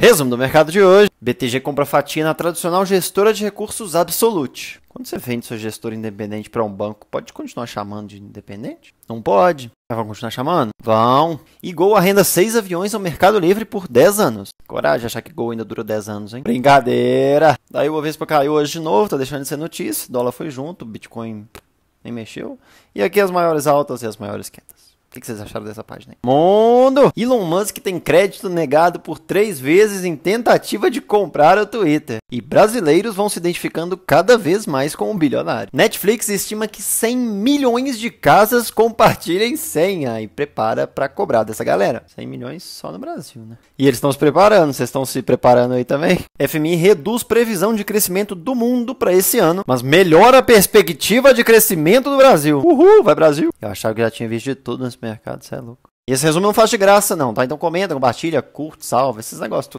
Resumo do mercado de hoje: BTG compra fatia na tradicional gestora de recursos Absolute. Quando você vende sua gestora independente para um banco, pode continuar chamando de independente? Não pode. Mas vão continuar chamando? Vão. E Gol arrenda seis aviões ao Mercado Livre por 10 anos. Coragem achar que Gol ainda dura 10 anos, hein? Brincadeira! Daí o para caiu hoje de novo, tá deixando de ser notícia. O dólar foi junto, Bitcoin nem mexeu. E aqui as maiores altas e as maiores quedas. O que, vocês acharam dessa página aí? Mundo! Elon Musk tem crédito negado por três vezes em tentativa de comprar o Twitter. E brasileiros vão se identificando cada vez mais com o bilionário. Netflix estima que 100 milhões de casas compartilhem senha e prepara para cobrar dessa galera. 100 milhões só no Brasil, né? E eles estão se preparando, vocês estão se preparando aí também? FMI reduz previsão de crescimento do mundo para esse ano, mas melhora a perspectiva de crescimento do Brasil. Uhul, vai Brasil! Eu achava que já tinha visto de tudo, mas mercado, você é louco. E esse resumo não faz de graça, não, tá? Então comenta, compartilha, curte, salva, esses negócios tudo.